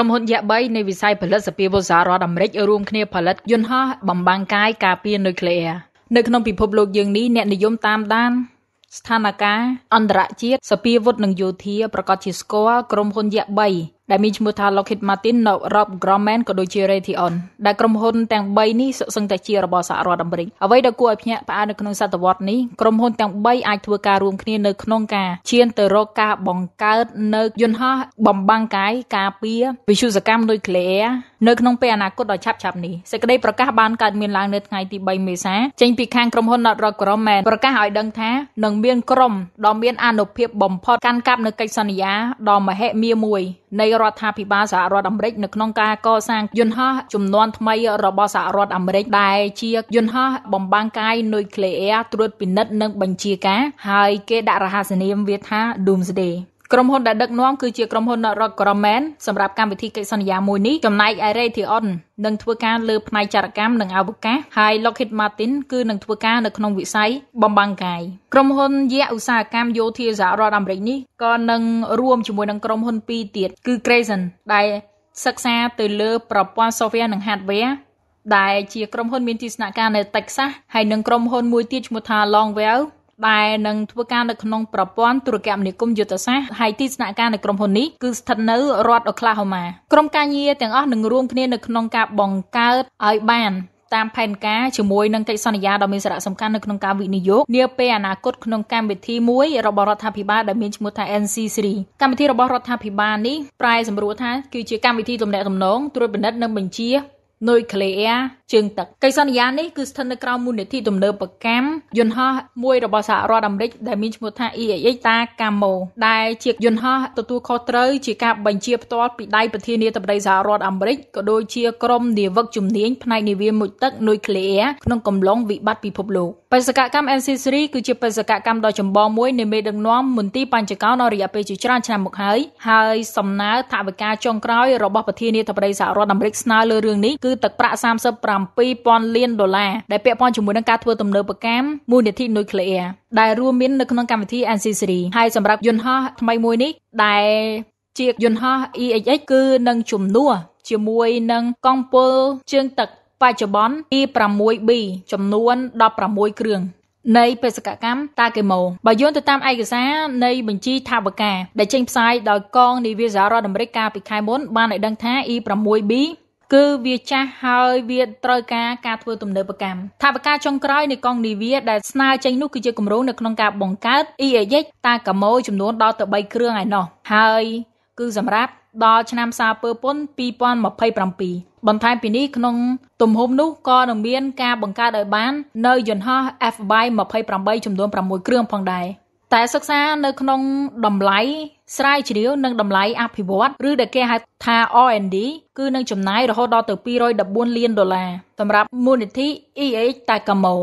ក្រុមហ៊ុនយក្ស3នៃវិស័យផលិតសភាវុសាររដ្ឋអាមេរិករួមគ្នា ផលិតយន្តហោះបំបាំងកាយការពារនុយក្លេអ៊ែរនៅក្នុងពិភពលោកយើងនេះអ្នកនិយមតាមដានស្ថានភាពអន្តរជាតិសភាវុធនិងយោធា ប្រកាសជាស្គាល់ក្រុមហ៊ុនយក្ស3ដែលមានឈ្មោះថា Lockheed Martin, Northrop Grumman ក៏ដូចជា Raytheon ដែលក្រុមហ៊ុនទាំង3នេះសុទ្ធសឹងតែជារបស់សហរដ្ឋអាមេរិកអ្វីដែលគួរឲ្យភ្ញាក់ផ្អើលនៅក្នុងសតវត្សនេះក្រុមហ៊ុនទាំង3អាចធ្វើការរួមគ្នានៅក្នុងការឈានទៅរកការបង្កើតនៅយន្តហោះបំបាំងកាយការពារវិទ្យុសកម្មនុយក្លេអ៊ែរនៅក្នុងពេលអនាគតដ៏ឆាប់ឆាប់នេះសេចក្តីប្រកាសបានកើតមានឡើងនៅថ្ងៃទី3មេសាចេញពីខាងក្រុមហ៊ុន Northrop Grumman ប្រកាសឲ្យដឹងថានឹងមានក្រុមដ៏មានអានុភាពបំផុតកាន់កាប់នៅកិច្ចសន្យាដ៏មហិមាមួយនៃរដ្ឋាភិបាលសហរដ្ឋអាមេរិកនៅក្នុងការកសាងយន្តហោះជំនាន់ថ្មីរបស់សហរដ្ឋអាមេរិកដែលជាយន្តហោះបំបាំងកាយនុយក្លេអ៊ែរត្រួតពិនិត្យនិងបញ្ជាការហើយគេដាក់រហស្សនាមវាថា Doomsday ក្រុមហ៊ុនដែលដឹកនាំគឺជាក្រុមហ៊ុន Rockman សម្រាប់កម្មវិធីកិច្ចសន្យាមួយនេះចំណែក Raytheon នឹងធ្វើការលើផ្នែកចារកម្មនិងអវកាសហើយ Lockheed Martin គឺនឹងធ្វើការនៅក្នុងវិស័យបំបាំងកាយក្រុមហ៊ុនយៈឧស្សាហកម្មយោធាសហរដ្ឋអាមេរិកនេះក៏នឹងរួមជាមួយនឹងក្រុមហ៊ុនពីរទៀតគឺ Grayson ដែលសិក្សាទៅលើប្រព័ន្ធ software និង hardware ដែលជាក្រុមហ៊ុនមានទីស្នាក់ការនៅ Texas ហើយនិងក្រុមហ៊ុនមួយទៀតឈ្មោះថា Longwell ដែលនឹងធ្វើការនៅក្នុងប្រព័ន្ធទូរគមនាគមន៍យុទ្ធសាស្ត្រហើយទីស្នាក់ការនៅក្រុមហ៊ុននេះគឺស្ថិតនៅរដ្ឋអូក្លាហូម៉ាក្រុមការងារទាំងអស់នឹងរួមគ្នានៅក្នុងការបង្កើតឲ្យបានតាមផែនការជាមួយនឹងកិច្ចសន្យាដ៏មានសារៈសំខាន់នៅក្នុងការវិនិយោគនាពេលអនាគតក្នុងកម្មវិធីមួយរបស់រដ្ឋាភិបាលដែលមានឈ្មោះថា NC Series កម្មវិធីរបស់រដ្ឋាភិបាលនេះប្រែសម្រួលថា គឺជាកម្មវិធីទំនាក់ទំនងត្រួតពិនិត្យនិងបញ្ជានុយក្លេអ៊ែរជើងទឹកកិច្ចសន្យានេះគឺស្ថិតនៅក្រោមមូលនិធិទំនើបកម្មយន្តហោះមួយរបស់សហរដ្ឋអាមេរិក ដែលមានឈ្មោះថា EAA តាកាម៉ូដែលជាយន្តហោះទទួលខុសត្រូវជាការបញ្ជាផ្ទាល់ពីដៃប្រធានាធិបតីសហរដ្ឋអាមេរិកក៏ដូចជាក្រុមនាវិកជំនាញផ្នែកនាវាមុជទឹកនុយក្លេអ៊ែរក្នុងកំឡុងវិបត្តិពិភពលោកបេសកកម្ម NC3 គឺជាបេសកកម្មដ៏ចម្បងមួយនៃមេដឹកនាំមន្ទីរបញ្ចកោណរយៈពេលជាច្រើនឆ្នាំមកហើយហើយសំណើថាវិការចុងក្រោយរបស់ប្រធានាធិបតីសហរដ្ឋអាមេរិកស្នើលើរឿងនេះគឺទឹកប្រាក់35 7,000លានដុល្លារដែលពាក់ព័ន្ធជាមួយនឹងការធ្វើទំនើបកម្មមូលនិធិនុយក្លេអ៊ែរដែលរួមមាននៅក្នុងកម្មវិធី NC3 ហើយសម្រាប់យន្តហោះថ្មីមួយនេះដែលជាយន្តហោះ EHX គឺនឹងជំនួសជាមួយនឹងកងពលជើងទឹកបច្ចុប្បន្ន E6B ចំនួន16គ្រឿងនៃបេសកកម្មតាកេម៉ូបើយោងទៅតាមឯកសារនៃបញ្ជីថាបការដែលចេញផ្សាយដោយកងនាវាសហរដ្ឋអាមេរិកកាលពីខែមុនបានឲ្យដឹងថា E6B គឺវាចាស់ហើយវាត្រូវការការធ្វើទំនើបកម្មថាបការចុងក្រោយនៃកងនីវៀដែលស្នើចេញនោះគឺជាគម្រោងនៅក្នុងការបង្កើត EAX តាកាម៉ូចំនួនដល់ទៅ3គ្រឿងឯណោះហើយគឺសម្រាប់ដល់ឆ្នាំសារពើពន្ធ2027បន្ថែមពីនេះក្នុង ទំហំនោះក៏នឹងមានការបង្កើតឲ្យបាននៅយន្តហោះ F28 ចំនួន6គ្រឿងផងដែរតែសិក្សានៅក្នុងតម្លៃស្រាវជ្រាវនិងតម្លៃអភិវឌ្ឍឬដែលគេហៅថា R&D គឺនឹងចំណាយរហូតដល់ទៅ214លានដុល្លារសម្រាប់មូលនិធិ EH Takamo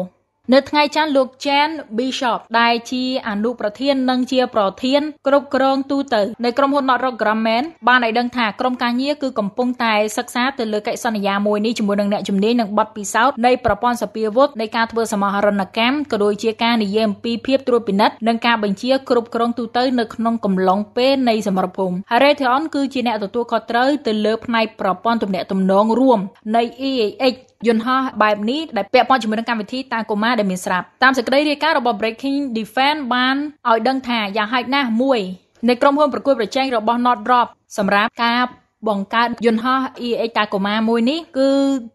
នៅថ្ងៃច័ន្ទលោក Chan Bishop ដែលជាអនុប្រធាននិងជាប្រធានគ្រប់គ្រងទូទៅនៃក្រុមហ៊ុន Northrop Grumman បានឲ្យដឹងថាក្រុមការងារគឺកំពុងតែសិក្សាទៅលើកិច្ចសន្យាមួយនេះជាមួយនឹងអ្នកជំនាញនិងបទពិសោធន៍នៃប្រព័ន្ធសពាវុធនៃការធ្វើសមរណកម្មក៏ដូចជាការនិយាយអំពីភាពត្រួតពិនិត្យនិងការបញ្ជាគ្រប់គ្រងទូទៅនៅក្នុងកំឡុងពេលនៃសមរភូមិ Raytheon គឺជាអ្នកទទួលខុសត្រូវទៅលើផ្នែកប្រព័ន្ធទំនាក់ទំនងរួមនៃ EAX យន្តហោះបែបនេះដែលពាក់ព័ន្ធជាមួយនឹងកម្មវិធីតាកូម៉ាដែលមានស្រាប់តាមសេចក្តីរាយការណ៍របស់ Breaking Defense បានឲ្យដឹងថាយ៉ាងហោចណាស់មួយនៃក្រុមហ៊ុនប្រកួតប្រជែងរបស់ Northrop សម្រាប់ការបង្កើតយន្តហោះ EH Tacoma មួយនេះគឺ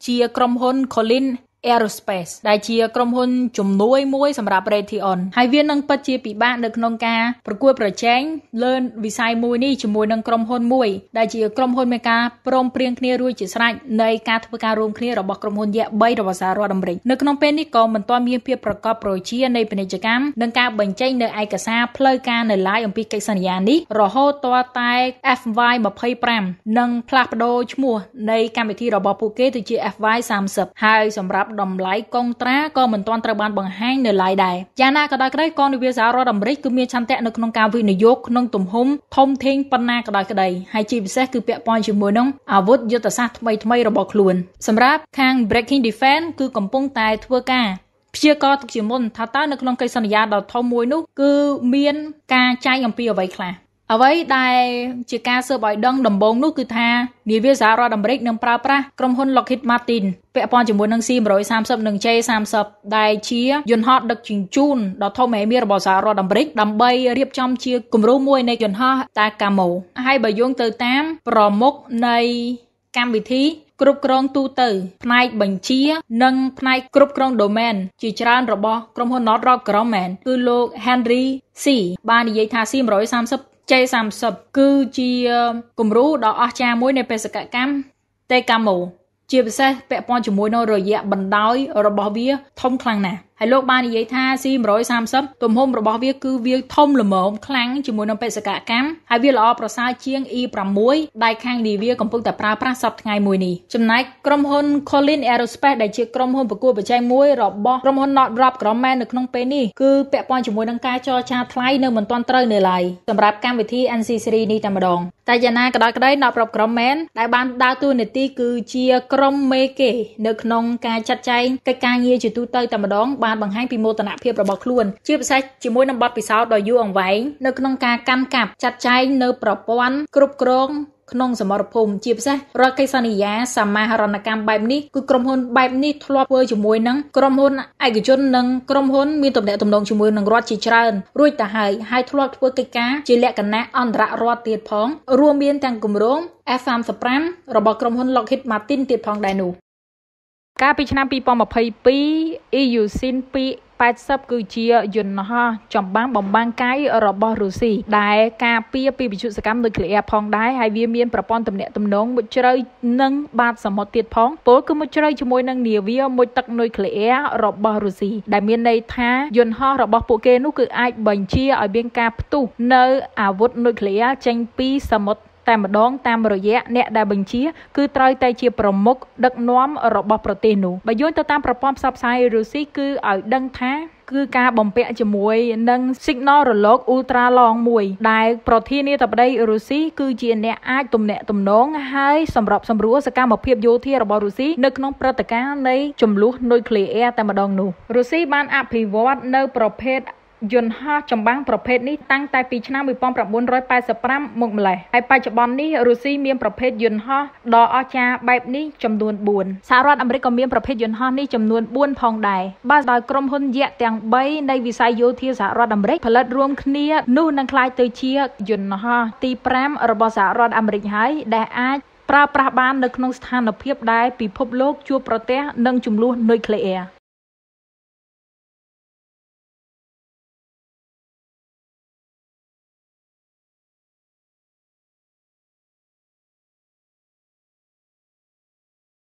ជាក្រុមហ៊ុន Collins Aerospace ដែលជាក្រុមហ៊ុនជំនួយមួយសម្រាប់ Raytheon ហើយវានឹងពិតជាពិបាកនៅក្នុងការប្រកួតប្រជែងលើវិស័យមួយនេះជាមួយនឹងក្រុមហ៊ុនមួយដែលជាក្រុមហ៊ុនមានការព្រមព្រៀងគ្នារួចជាស្រេចនៃការធ្វើការរួមគ្នារបស់ក្រុមហ៊ុនយក្ស3របស់សហរដ្ឋអាមេរិកនៅក្នុងពេលនេះក៏មិនទាន់មានភាពប្រកបប្រជានៃពាណិជ្ជកម្មនិងការបញ្ចេញនៅឯកសារផ្លូវការនៅឡាយអំពីកិច្ចសន្យានេះរហូតទាល់តែ FY25 នឹងផ្លាស់ប្ដូរឈ្មោះនៃកម្មវិធីរបស់ពួកគេទៅជា FY30 ហើយសម្រាប់ប់តម្លៃកុងត្រាក៏មិនទាន់ត្រូវបានបង្ហាញនៅឡើយដែរយ៉ាងណាក៏ដោយក្តីកងនាវាសហរដ្ឋអាមេរិកគឺមានឆន្ទៈនៅក្នុងការវិនិយោគក្នុងទំហំធំធេងប៉ុណ្ណាក៏ដោយក្តីហើយជាពិសេសគឺពាក់ព័ន្ធជាមួយនឹងអាវុធយុទ្ធសាស្ត្រថ្មីថ្មីរបស់ខ្លួនសម្រាប់ខាង Breaking Defense គឺកំពុងតែធ្វើការព្យាករទុកជាមុន ថាតើនៅក្នុងកិច្ចសន្យាដ៏ធំមួយនោះគឺមានការចែកអំពីអ្វីខ្លះអ្វីដែលជាការស៊ើបឲ្យដឹងដំបូងនោះគឺថានាវាសហរដ្ឋអាមេរិកនឹងប្រើប្រាស់ក្រុមហ៊ុន Lockheed Martin ពាក់ព័ន្ធជាមួយនឹង C-130 និង J-30 ដែលជាយន្តហោះដឹកជញ្ជូនដ៏ធំហេមីរបស់សហរដ្ឋអាមេរិក ដើម្បីរៀបចំជាគម្រោងមួយនៃយន្តហោះ Takamo ហើយបើយោងទៅតាម ប្រមុខនៃកម្មវិធី គ្រប់គ្រងទូទៅផ្នែកបញ្ជានិងផ្នែកគ្រប់គ្រង domain ជាច្រើនរបស់ក្រុមហ៊ុ ન Northrop Grumman គឺលោក Henry C បាននិយាយថា C130 J30 គឺជាគំរូដ៏អស្ចារ្យមួយនៃបេសកកម្មតេកាម៉ូជាពិសេសពាក់ព័ន្ធជាមួយនៅរយៈបណ្ដោយ របស់វាធំខ្លាំងណាស់ហើយលោកបាននិយាយថា C130 ទំហំរបស់វាគឺវាធំល្មមខ្លាំងជាមួយនឹងបេសកកម្មហើយវាល្អប្រសើរជាង E6 ដែលខាងនាវាកំពុងតែប្រើប្រាស់សប្តាហ៍មួយនេះចំណែកក្រុមហ៊ុន Collins Aerospace ដែលជាក្រុមហ៊ុនប្រកួតប្រជែងមួយរបស់ក្រុមហ៊ុន Northrop Grumman នៅក្នុងពេលនេះគឺពាក់ព័ន្ធជាមួយនឹងការចរចាថ្លៃនៅមិនទាន់ត្រូវនៅឡើយសម្រាប់កម្មវិធី NC Series នេះតែម្ដង តែយ៉ាងណាក៏ដោយក្តី Northrop Grumman ដែលបានដើរតួនាទីគឺជាក្រុមមេគេនៅក្នុងការចាត់ចែងកិច្ចការងារជាទូទៅតែម្ដងបានបានបង្ហាញពីមោទនភាពរបស់ខ្លួនជាពិសេសជាមួយនឹងបទពិសោធន៍ដ៏យូរអង្វែងនៅក្នុងការកាន់កាប់ចាត់ចែងនៅប្រព័ន្ធគ្រប់គ្រងក្នុងសមរភូមិជាពិសេសរាល់កិច្ចសន្យាសមាហរណកម្មបែបនេះគឺក្រុមហ៊ុនបែបនេះធ្លាប់ធ្វើជាមួយនឹងក្រុមហ៊ុនឯកជននិងក្រុមហ៊ុនមានទំនាក់ទំនងជាមួយនឹងរដ្ឋជាច្រើនរួចទៅហើយហើយធ្លាប់ធ្វើកិច្ចការជាលក្ខណៈអន្តររដ្ឋទៀតផងរួមមានទាំងគម្រោង F35 របស់ក្រុមហ៊ុន Lockheed Martin ទៀតផងដែរនោះកាលពីឆ្នាំ2022 EUSIN 280គឺជាយន្តហោះចម្បាំងបំបាំងកាយរបស់រុស្ស៊ីដែលការពារពីវិទ្យុសកម្មនុយក្លេអ៊ែរផងដែរហើយវាមានប្រព័ន្ធទំនាក់ទំនងមួយជ្រៅនិងបាតសមុទ្រទៀតផងពលគឺមួយជ្រៅជាមួយនឹងនាវាមួយទឹកនុយក្លេអ៊ែររបស់រុស្ស៊ីដែលមានន័យថាយន្តហោះរបស់ពួកគេនោះគឺអាចបញ្ជាឲ្យមានការផ្ទុះនៅអាវុធនុយក្លេអ៊ែរចេញពីសមុទ្រតែម្ដងតាមរយៈអ្នកដែលបញ្ជាគឺត្រូវតែជាប្រមុខដឹកនាំរបស់ប្រទេសនោះបើយោងទៅតាមប្រព័ន្ធផ្សព្វផ្សាយរុស្ស៊ីគឺឲ្យដឹងថាគឺការបំពាក់ជាមួយនឹង signal រលក ultra long មួយ ដែលប្រធានាធិបតីរុស្ស៊ីគឺជាអ្នកអាចទំនាក់ទំនងហើយសម្របសម្រួលសកម្មភាពយោធារបស់រុស្ស៊ីនៅក្នុងព្រឹត្តិការណ៍នៃចំនួននុយក្លេអ៊ែរតែម្ដងនោះរុស្ស៊ីបានអភិវឌ្ឍនៅប្រភេទយន្តហោះចម្បាំងប្រភេទនេះតាំងតែពីឆ្នាំ1985មកម្លេះហើយបច្ចុប្បន្ននេះរុស្ស៊ីមានប្រភេទយន្តហោះដ៏អស្ចារ្យបែបនេះចំនួន4សហរដ្ឋអាមេរិកក៏មានប្រភេទយន្តហោះនេះចំនួន4ផងដែរបើដោយក្រុមហ៊ុនយក្សទាំង3នៃវិស័យយោធាសហរដ្ឋអាមេរិកផលិតរួមគ្នានោះនឹងក្លាយទៅជាយន្តហោះទី5របស់សហរដ្ឋអាមេរិកហើយដែលអាចប្រើប្រាស់បាននៅក្នុងស្ថានភាពដែលពិភពលោកជួបប្រទះនឹងចំនួននុយក្លេអ៊ែរ